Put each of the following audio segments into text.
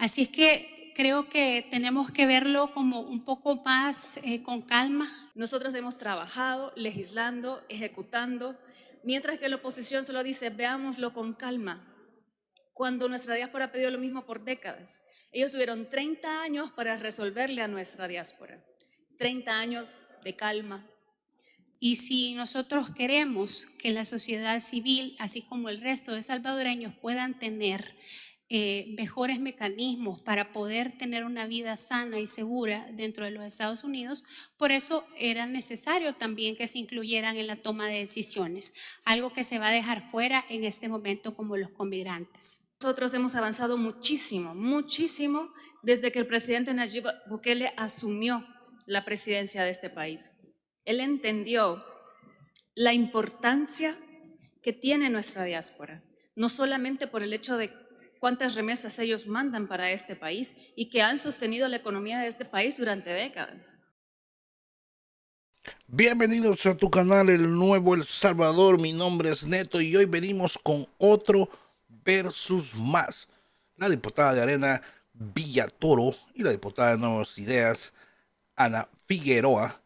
Así es que creo que tenemos que verlo como un poco más eh, con calma. Nosotros hemos trabajado, legislando, ejecutando, mientras que la oposición solo dice, veámoslo con calma, cuando nuestra diáspora ha lo mismo por décadas. Ellos tuvieron 30 años para resolverle a nuestra diáspora, 30 años de calma. Y si nosotros queremos que la sociedad civil, así como el resto de salvadoreños, puedan tener eh, mejores mecanismos para poder tener una vida sana y segura dentro de los Estados Unidos, por eso era necesario también que se incluyeran en la toma de decisiones, algo que se va a dejar fuera en este momento como los conmigrantes. Nosotros hemos avanzado muchísimo, muchísimo desde que el presidente Nayib Bukele asumió la presidencia de este país. Él entendió la importancia que tiene nuestra diáspora, no solamente por el hecho de cuántas remesas ellos mandan para este país y que han sostenido la economía de este país durante décadas. Bienvenidos a tu canal El Nuevo El Salvador, mi nombre es Neto y hoy venimos con otro versus más. La diputada de Arena Villatoro y la diputada de Nuevas Ideas Ana Figueroa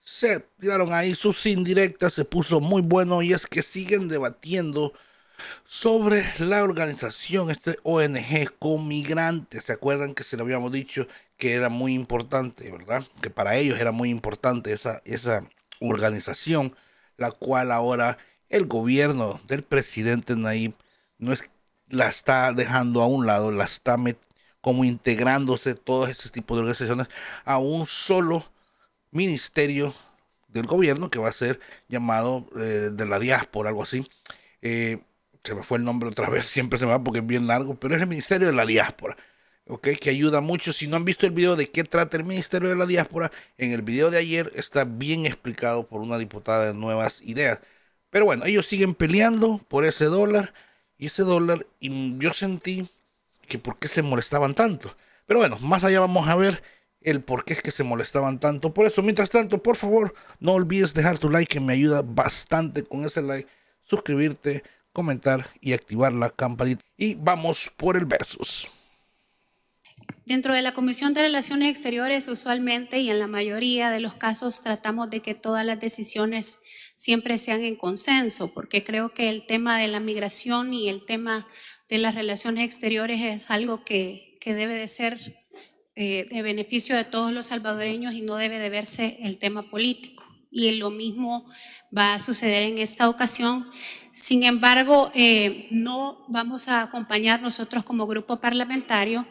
se tiraron ahí sus indirectas, se puso muy bueno y es que siguen debatiendo sobre la organización, este ONG con migrantes. ¿Se acuerdan que se le habíamos dicho que era muy importante, verdad? Que para ellos era muy importante esa, esa organización, la cual ahora el gobierno del presidente Nayib no es, la está dejando a un lado, la está como integrándose todos ese tipo de organizaciones a un solo ministerio del gobierno que va a ser llamado eh, de la diáspora, algo así. Eh, se me fue el nombre otra vez, siempre se me va porque es bien largo, pero es el Ministerio de la Diáspora, ¿ok? Que ayuda mucho. Si no han visto el video de qué trata el Ministerio de la Diáspora, en el video de ayer está bien explicado por una diputada de Nuevas Ideas. Pero bueno, ellos siguen peleando por ese dólar y ese dólar, y yo sentí que por qué se molestaban tanto. Pero bueno, más allá vamos a ver el por qué es que se molestaban tanto. Por eso, mientras tanto, por favor, no olvides dejar tu like, que me ayuda bastante con ese like, suscribirte comentar y activar la campanita. Y vamos por el versus. Dentro de la Comisión de Relaciones Exteriores, usualmente y en la mayoría de los casos tratamos de que todas las decisiones siempre sean en consenso, porque creo que el tema de la migración y el tema de las relaciones exteriores es algo que, que debe de ser eh, de beneficio de todos los salvadoreños y no debe de verse el tema político. Y lo mismo va a suceder en esta ocasión sin embargo, eh, no vamos a acompañar nosotros como grupo parlamentario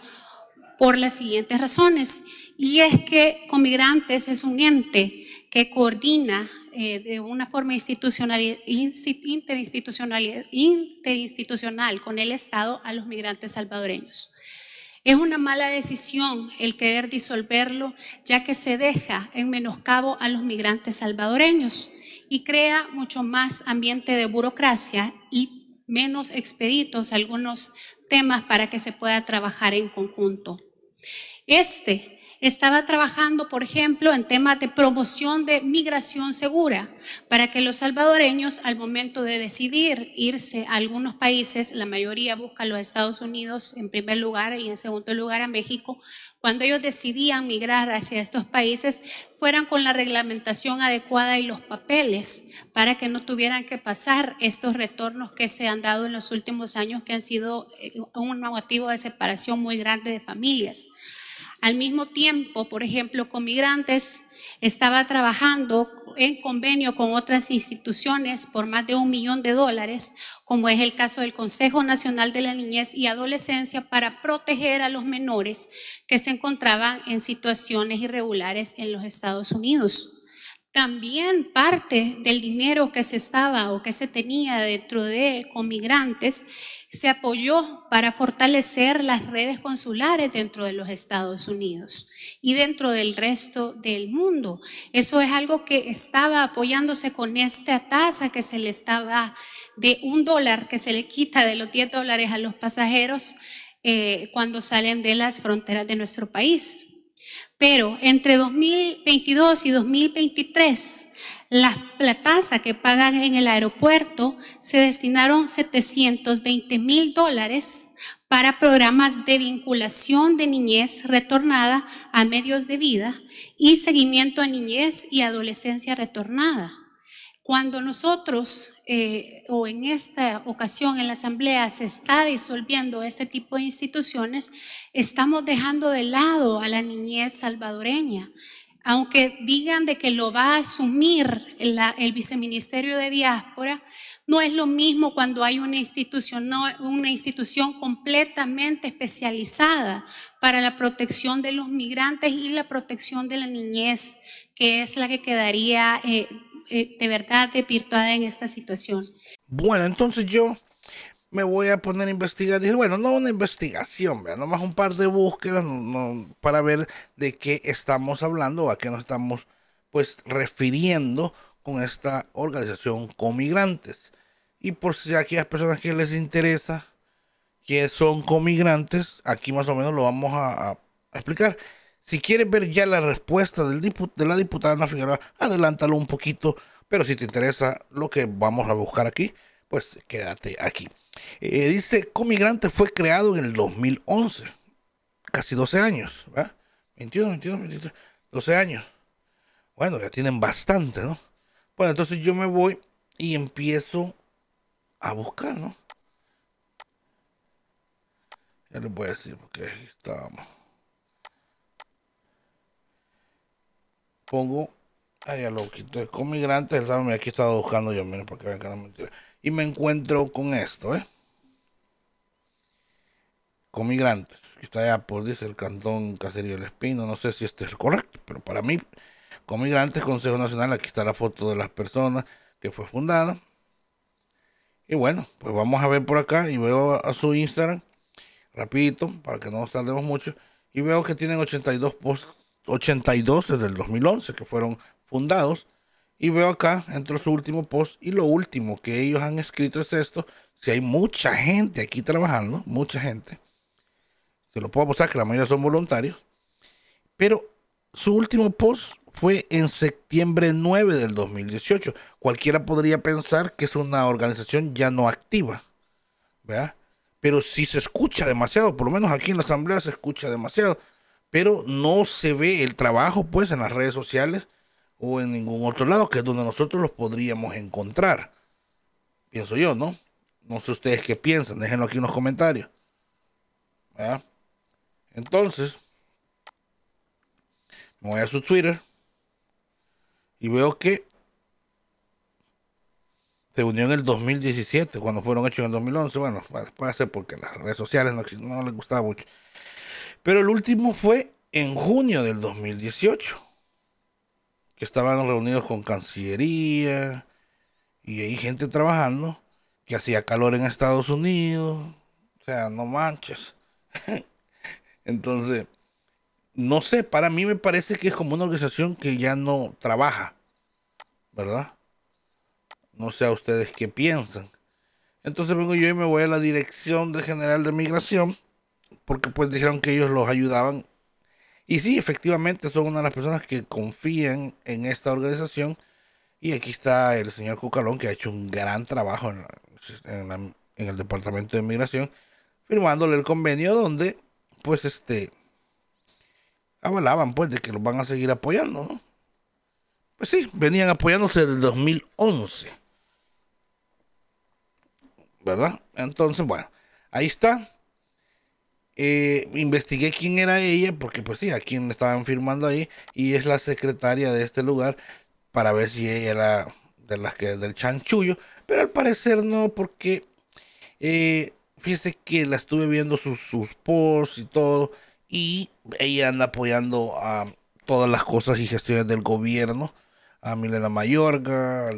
por las siguientes razones. Y es que Comigrantes es un ente que coordina eh, de una forma institucional, interinstitucional, interinstitucional con el Estado a los migrantes salvadoreños. Es una mala decisión el querer disolverlo, ya que se deja en menoscabo a los migrantes salvadoreños y crea mucho más ambiente de burocracia y menos expeditos algunos temas para que se pueda trabajar en conjunto. Este estaba trabajando, por ejemplo, en temas de promoción de migración segura, para que los salvadoreños al momento de decidir irse a algunos países, la mayoría busca los Estados Unidos en primer lugar y en segundo lugar a México, cuando ellos decidían migrar hacia estos países, fueran con la reglamentación adecuada y los papeles para que no tuvieran que pasar estos retornos que se han dado en los últimos años, que han sido eh, un motivo de separación muy grande de familias. Al mismo tiempo, por ejemplo, con migrantes, estaba trabajando en convenio con otras instituciones por más de un millón de dólares, como es el caso del Consejo Nacional de la Niñez y Adolescencia, para proteger a los menores que se encontraban en situaciones irregulares en los Estados Unidos también parte del dinero que se estaba o que se tenía dentro de con migrantes se apoyó para fortalecer las redes consulares dentro de los Estados Unidos y dentro del resto del mundo. Eso es algo que estaba apoyándose con esta tasa que se le estaba de un dólar que se le quita de los 10 dólares a los pasajeros eh, cuando salen de las fronteras de nuestro país. Pero entre 2022 y 2023, la, la tasa que pagan en el aeropuerto se destinaron 720 mil dólares para programas de vinculación de niñez retornada a medios de vida y seguimiento a niñez y adolescencia retornada. Cuando nosotros, eh, o en esta ocasión en la Asamblea, se está disolviendo este tipo de instituciones, estamos dejando de lado a la niñez salvadoreña. Aunque digan de que lo va a asumir el, el viceministerio de diáspora, no es lo mismo cuando hay una institución, una institución completamente especializada para la protección de los migrantes y la protección de la niñez, que es la que quedaría eh, eh, de verdad desvirtuada en esta situación. Bueno, entonces yo me voy a poner a investigar. Dije, bueno, no una investigación, ¿verdad? nomás un par de búsquedas para ver de qué estamos hablando o a qué nos estamos pues refiriendo con esta organización con migrantes. Y por si aquellas personas que les interesa que son comigrantes, aquí más o menos lo vamos a explicar. Si quieres ver ya la respuesta de la diputada Ana Figueroa, adelántalo un poquito. Pero si te interesa lo que vamos a buscar aquí, pues quédate aquí. Eh, dice, Comigrante fue creado en el 2011, casi 12 años, ¿verdad? 21, 22, 23, 12 años. Bueno, ya tienen bastante, ¿no? Bueno, entonces yo me voy y empiezo a buscar, ¿no? Ya les voy a decir porque estábamos. pongo, ahí lo quité, con migrantes, aquí estaba buscando yo, miren, para que vean que no Y me encuentro con esto, ¿eh? Con migrantes, que está allá por, dice, el cantón Caserío del Espino, no sé si este es correcto, pero para mí, con migrantes, Consejo Nacional, aquí está la foto de las personas que fue fundada. Y bueno, pues vamos a ver por acá y veo a su Instagram, rapidito, para que no nos tardemos mucho, y veo que tienen 82 posts 82 desde el 2011 que fueron fundados. Y veo acá, entro su último post y lo último que ellos han escrito es esto. Si hay mucha gente aquí trabajando, mucha gente, se lo puedo apostar que la mayoría son voluntarios. Pero su último post fue en septiembre 9 del 2018. Cualquiera podría pensar que es una organización ya no activa, ¿verdad? Pero si se escucha demasiado, por lo menos aquí en la asamblea se escucha demasiado pero no se ve el trabajo pues en las redes sociales o en ningún otro lado, que es donde nosotros los podríamos encontrar. Pienso yo, ¿no? No sé ustedes qué piensan, déjenlo aquí en los comentarios. Entonces, me voy a su Twitter y veo que se unió en el 2017, cuando fueron hechos en el 2011. Bueno, puede ser porque las redes sociales no, no les gustaba mucho. Pero el último fue en junio del 2018, que estaban reunidos con Cancillería y hay gente trabajando, que hacía calor en Estados Unidos, o sea, no manches. Entonces, no sé, para mí me parece que es como una organización que ya no trabaja, ¿verdad? No sé a ustedes qué piensan. Entonces vengo yo y me voy a la Dirección de General de Migración porque pues dijeron que ellos los ayudaban. Y sí, efectivamente, son una de las personas que confían en esta organización. Y aquí está el señor Cucalón, que ha hecho un gran trabajo en, el Departamento de Migración, firmándole el convenio donde, pues, este, avalaban, pues, de que los van a seguir apoyando, Pues sí, venían apoyándose desde el 2011. ¿Verdad? Entonces, bueno, ahí está. Eh, investigué quién era ella, porque pues sí, a quién estaban firmando ahí, y es la secretaria de este lugar, para ver si ella era de las que del chanchullo, pero al parecer no, porque eh, fíjese que la estuve viendo sus, sus posts y todo, y ella anda apoyando a todas las cosas y gestiones del gobierno, a Milena Mayorga,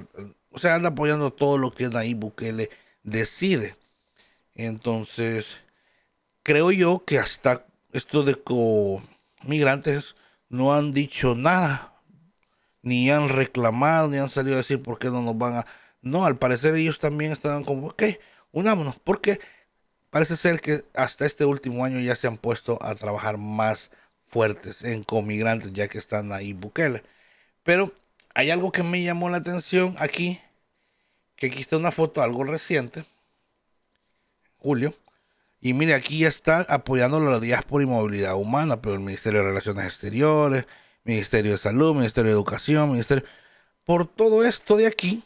o sea, anda apoyando todo lo que Nayib Bukele decide. Entonces, creo yo que hasta esto de migrantes no han dicho nada, ni han reclamado, ni han salido a decir por qué no nos van a... No, al parecer ellos también estaban como, ok, unámonos, porque parece ser que hasta este último año ya se han puesto a trabajar más fuertes en comigrantes, ya que están ahí Bukele. Pero hay algo que me llamó la atención aquí, que aquí está una foto algo reciente, Julio, y mire, aquí ya están apoyando la diáspora y movilidad humana, pero el Ministerio de Relaciones Exteriores, Ministerio de Salud, Ministerio de Educación, Ministerio... Por todo esto de aquí,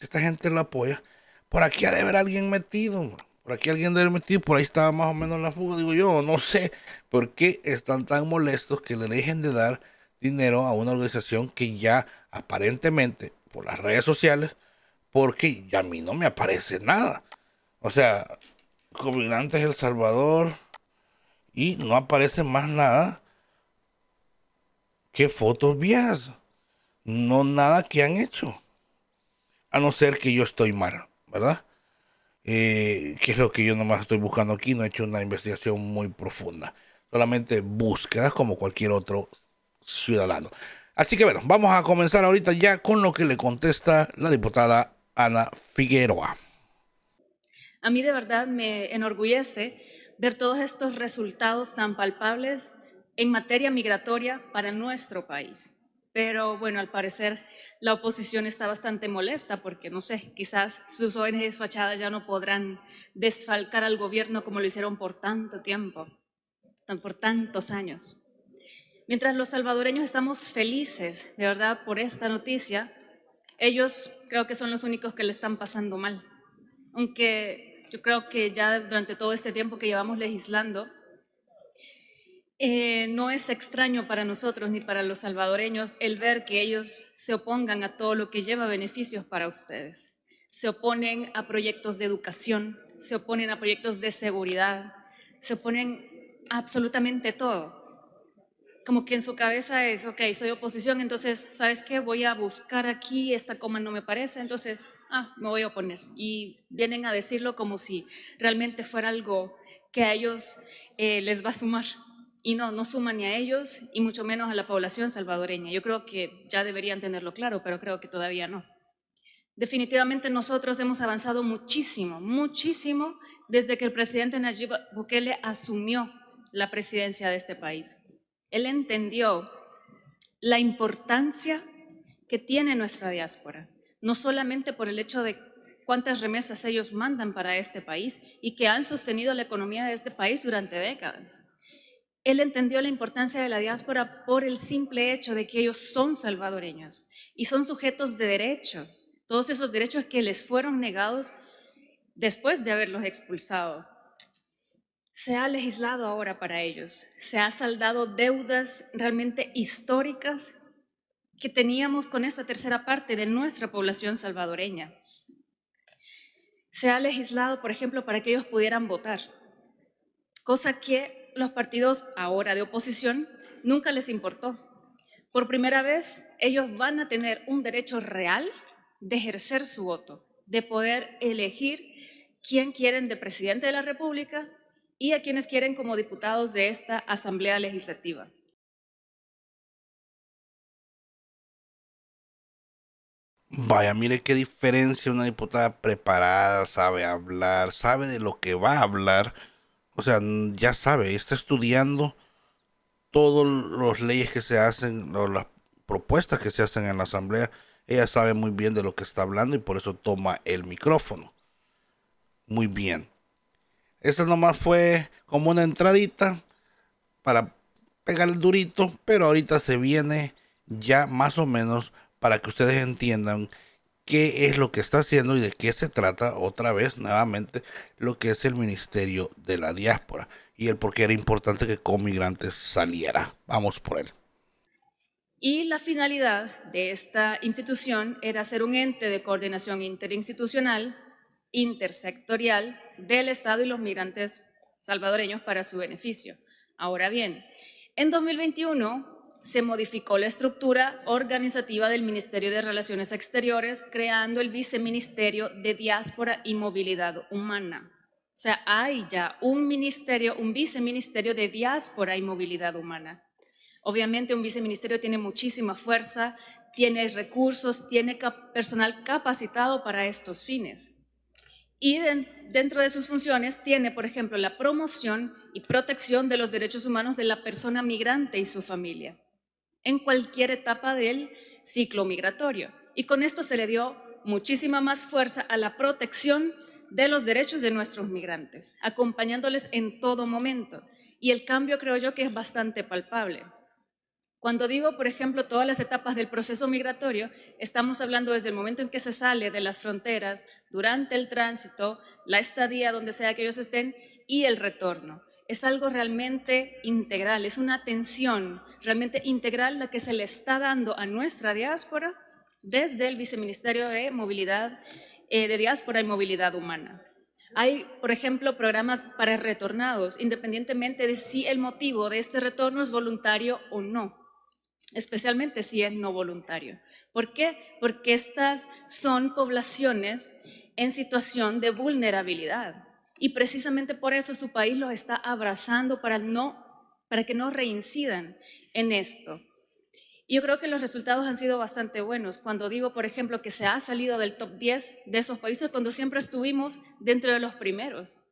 esta gente lo apoya. Por aquí ha de haber alguien metido, por aquí alguien debe haber metido, por ahí estaba más o menos la fuga. Digo yo, no sé por qué están tan molestos que le dejen de dar dinero a una organización que ya aparentemente, por las redes sociales, porque ya a mí no me aparece nada. O sea, Combinantes El Salvador. Y no aparece más nada que fotos viejas. No nada que han hecho. A no ser que yo estoy mal, ¿verdad? Eh, que es lo que yo nomás estoy buscando aquí. No he hecho una investigación muy profunda. Solamente búsquedas como cualquier otro ciudadano. Así que bueno, vamos a comenzar ahorita ya con lo que le contesta la diputada Ana Figueroa. A mí de verdad me enorgullece ver todos estos resultados tan palpables en materia migratoria para nuestro país. Pero bueno, al parecer la oposición está bastante molesta porque, no sé, quizás sus ONGs fachadas ya no podrán desfalcar al gobierno como lo hicieron por tanto tiempo, por tantos años. Mientras los salvadoreños estamos felices, de verdad, por esta noticia, ellos creo que son los únicos que le están pasando mal. Aunque yo creo que ya durante todo este tiempo que llevamos legislando, eh, no es extraño para nosotros ni para los salvadoreños el ver que ellos se opongan a todo lo que lleva beneficios para ustedes. Se oponen a proyectos de educación, se oponen a proyectos de seguridad, se oponen a absolutamente todo. Como que en su cabeza es, ok, soy oposición, entonces, ¿sabes qué? Voy a buscar aquí, esta coma no me parece, entonces ah, me voy a oponer. Y vienen a decirlo como si realmente fuera algo que a ellos eh, les va a sumar. Y no, no suman ni a ellos y mucho menos a la población salvadoreña. Yo creo que ya deberían tenerlo claro, pero creo que todavía no. Definitivamente nosotros hemos avanzado muchísimo, muchísimo desde que el presidente Nayib Bukele asumió la presidencia de este país. Él entendió la importancia que tiene nuestra diáspora no solamente por el hecho de cuántas remesas ellos mandan para este país y que han sostenido la economía de este país durante décadas. Él entendió la importancia de la diáspora por el simple hecho de que ellos son salvadoreños y son sujetos de derecho, todos esos derechos que les fueron negados después de haberlos expulsado. Se ha legislado ahora para ellos, se ha saldado deudas realmente históricas que teníamos con esa tercera parte de nuestra población salvadoreña. Se ha legislado, por ejemplo, para que ellos pudieran votar, cosa que los partidos ahora de oposición nunca les importó. Por primera vez, ellos van a tener un derecho real de ejercer su voto, de poder elegir quién quieren de presidente de la República y a quienes quieren como diputados de esta Asamblea Legislativa. Vaya, mire qué diferencia una diputada preparada, sabe hablar, sabe de lo que va a hablar. O sea, ya sabe, está estudiando todas las leyes que se hacen, o las propuestas que se hacen en la asamblea. Ella sabe muy bien de lo que está hablando y por eso toma el micrófono. Muy bien. Esta nomás fue como una entradita para pegar el durito, pero ahorita se viene ya más o menos para que ustedes entiendan qué es lo que está haciendo y de qué se trata otra vez nuevamente lo que es el Ministerio de la Diáspora y el por qué era importante que con migrantes saliera. Vamos por él. Y la finalidad de esta institución era ser un ente de coordinación interinstitucional, intersectorial del Estado y los migrantes salvadoreños para su beneficio. Ahora bien, en 2021 se modificó la estructura organizativa del Ministerio de Relaciones Exteriores, creando el Viceministerio de Diáspora y Movilidad Humana. O sea, hay ya un ministerio, un viceministerio de diáspora y movilidad humana. Obviamente un viceministerio tiene muchísima fuerza, tiene recursos, tiene personal capacitado para estos fines. Y dentro de sus funciones tiene, por ejemplo, la promoción y protección de los derechos humanos de la persona migrante y su familia en cualquier etapa del ciclo migratorio. Y con esto se le dio muchísima más fuerza a la protección de los derechos de nuestros migrantes, acompañándoles en todo momento. Y el cambio creo yo que es bastante palpable. Cuando digo, por ejemplo, todas las etapas del proceso migratorio, estamos hablando desde el momento en que se sale de las fronteras, durante el tránsito, la estadía donde sea que ellos estén y el retorno es algo realmente integral, es una atención realmente integral la que se le está dando a nuestra diáspora desde el Viceministerio de Movilidad, eh, de Diáspora y Movilidad Humana. Hay, por ejemplo, programas para retornados, independientemente de si el motivo de este retorno es voluntario o no, especialmente si es no voluntario. ¿Por qué? Porque estas son poblaciones en situación de vulnerabilidad y precisamente por eso su país los está abrazando para, no, para que no reincidan en esto. yo creo que los resultados han sido bastante buenos. Cuando digo, por ejemplo, que se ha salido del top 10 de esos países, cuando siempre estuvimos dentro de los primeros.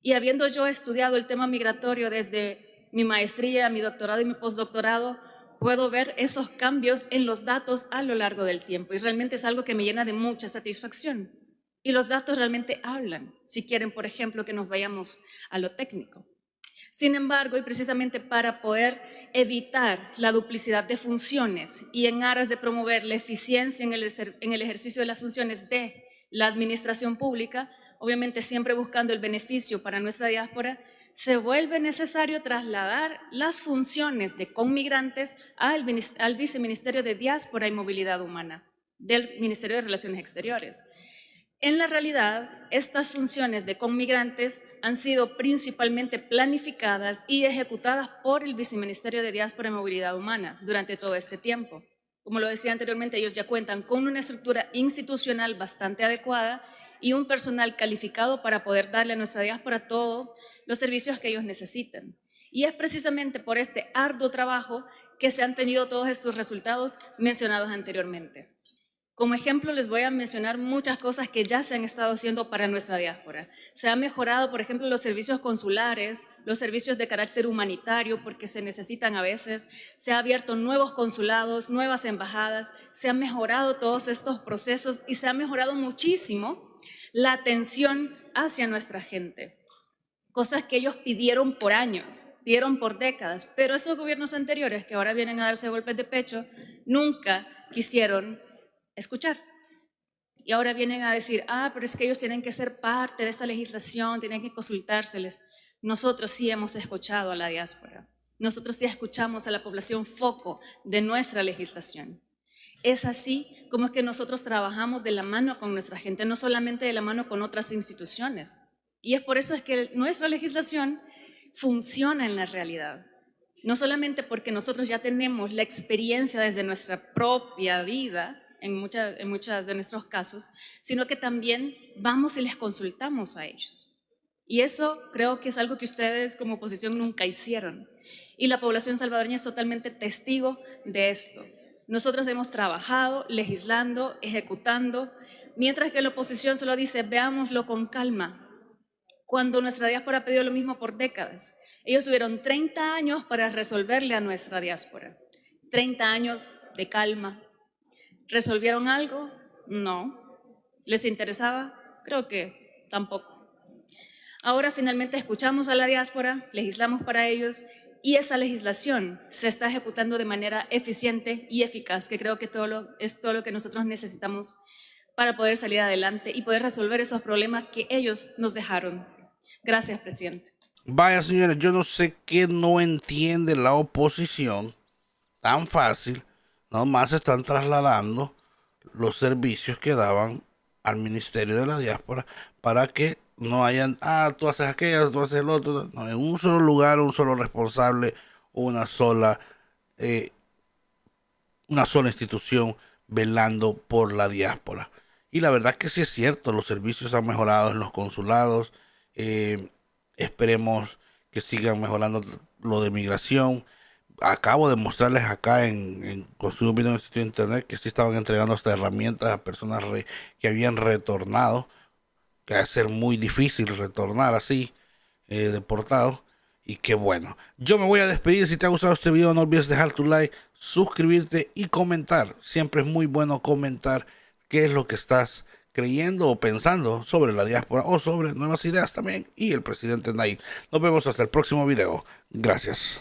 Y habiendo yo estudiado el tema migratorio desde mi maestría, mi doctorado y mi postdoctorado, puedo ver esos cambios en los datos a lo largo del tiempo. Y realmente es algo que me llena de mucha satisfacción. Y los datos realmente hablan, si quieren, por ejemplo, que nos vayamos a lo técnico. Sin embargo, y precisamente para poder evitar la duplicidad de funciones y en aras de promover la eficiencia en el, ejercicio de las funciones de la administración pública, obviamente siempre buscando el beneficio para nuestra diáspora, se vuelve necesario trasladar las funciones de conmigrantes al Viceministerio de Diáspora y Movilidad Humana del Ministerio de Relaciones Exteriores. En la realidad, estas funciones de conmigrantes han sido principalmente planificadas y ejecutadas por el Viceministerio de Diáspora y Movilidad Humana durante todo este tiempo. Como lo decía anteriormente, ellos ya cuentan con una estructura institucional bastante adecuada y un personal calificado para poder darle a nuestra diáspora todos los servicios que ellos necesitan. Y es precisamente por este arduo trabajo que se han tenido todos estos resultados mencionados anteriormente. Como ejemplo, les voy a mencionar muchas cosas que ya se han estado haciendo para nuestra diáspora. Se han mejorado, por ejemplo, los servicios consulares, los servicios de carácter humanitario, porque se necesitan a veces. Se han abierto nuevos consulados, nuevas embajadas, se han mejorado todos estos procesos y se ha mejorado muchísimo la atención hacia nuestra gente. Cosas que ellos pidieron por años, pidieron por décadas, pero esos gobiernos anteriores que ahora vienen a darse golpes de pecho, nunca quisieron escuchar. Y ahora vienen a decir, ah, pero es que ellos tienen que ser parte de esa legislación, tienen que consultárseles. Nosotros sí hemos escuchado a la diáspora. Nosotros sí escuchamos a la población foco de nuestra legislación. Es así como es que nosotros trabajamos de la mano con nuestra gente, no solamente de la mano con otras instituciones. Y es por eso es que nuestra legislación funciona en la realidad. No solamente porque nosotros ya tenemos la experiencia desde nuestra propia vida, en, muchas, muchos de nuestros casos, sino que también vamos y les consultamos a ellos. Y eso creo que es algo que ustedes como oposición nunca hicieron. Y la población salvadoreña es totalmente testigo de esto. Nosotros hemos trabajado legislando, ejecutando, mientras que la oposición solo dice, veámoslo con calma, cuando nuestra diáspora pidió lo mismo por décadas. Ellos tuvieron 30 años para resolverle a nuestra diáspora. 30 años de calma, ¿Resolvieron algo? No. ¿Les interesaba? Creo que tampoco. Ahora finalmente escuchamos a la diáspora, legislamos para ellos y esa legislación se está ejecutando de manera eficiente y eficaz, que creo que todo es todo lo que nosotros necesitamos para poder salir adelante y poder resolver esos problemas que ellos nos dejaron. Gracias, presidente. Vaya, señores, yo no sé qué no entiende la oposición tan fácil Nada más se están trasladando los servicios que daban al Ministerio de la Diáspora para que no hayan, ah, tú haces aquello, tú haces el otro. No, en un solo lugar, un solo responsable, una sola, eh, una sola institución velando por la diáspora. Y la verdad que sí es cierto, los servicios han mejorado en los consulados. Eh, esperemos que sigan mejorando lo de migración acabo de mostrarles acá en, en video en el sitio de internet que sí estaban entregando estas herramientas a personas que habían retornado, que va a ser muy difícil retornar así, eh, deportado. Y qué bueno. Yo me voy a despedir. Si te ha gustado este video, no olvides dejar tu like, suscribirte y comentar. Siempre es muy bueno comentar qué es lo que estás creyendo o pensando sobre la diáspora o sobre nuevas ideas también y el presidente Nayib. Nos vemos hasta el próximo video. Gracias.